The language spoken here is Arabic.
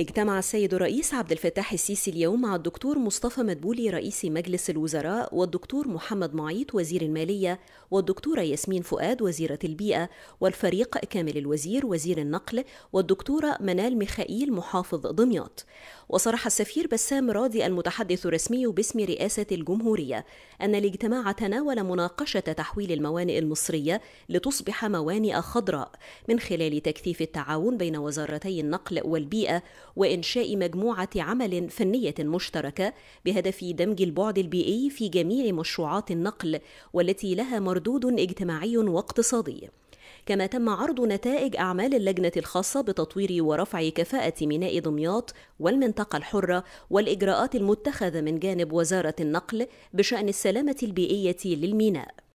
اجتمع السيد الرئيس عبد الفتاح السيسي اليوم مع الدكتور مصطفى مدبولي رئيس مجلس الوزراء والدكتور محمد معيط وزير المالية والدكتورة ياسمين فؤاد وزيرة البيئة والفريق كامل الوزير وزير النقل والدكتورة منال ميخائيل محافظ دمياط وصرح السفير بسام راضي المتحدث الرسمي باسم رئاسة الجمهورية أن الاجتماع تناول مناقشة تحويل الموانئ المصرية لتصبح موانئ خضراء من خلال تكثيف التعاون بين وزارتي النقل والبيئة وإنشاء مجموعة عمل فنية مشتركة بهدف دمج البعد البيئي في جميع مشروعات النقل والتي لها مردود اجتماعي واقتصادي كما تم عرض نتائج أعمال اللجنة الخاصة بتطوير ورفع كفاءة ميناء دمياط والمنطقة الحرة والإجراءات المتخذة من جانب وزارة النقل بشأن السلامة البيئية للميناء